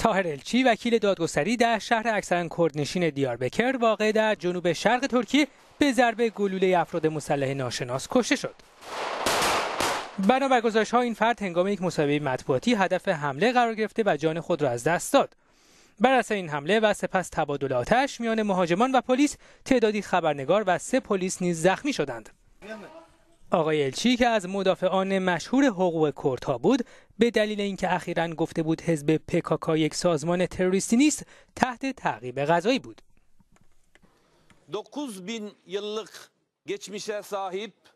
تاهر الچی وکیل دادگستری در شهر اکثرا کردنشین دیار بکر واقع در جنوب شرق ترکیه به ضربه گلوله افراد مسلح ناشناس کشته شد بنابر گزارش ها این فرد هنگام یک مسابقه مطبوعاتی هدف حمله قرار گرفته و جان خود را از دست داد بر اثر این حمله و سپس تبادل آتش میان مهاجمان و پلیس تعدادی خبرنگار و سه پلیس نیز زخمی شدند آقای الچی که از مدافعان مشهور حقوق کردها بود به دلیل اینکه اخیرا گفته بود حزب پکاکا یک سازمان تروریستی نیست تحت تعقیب غذایی بود 9000 yıllık geçmişe صاحب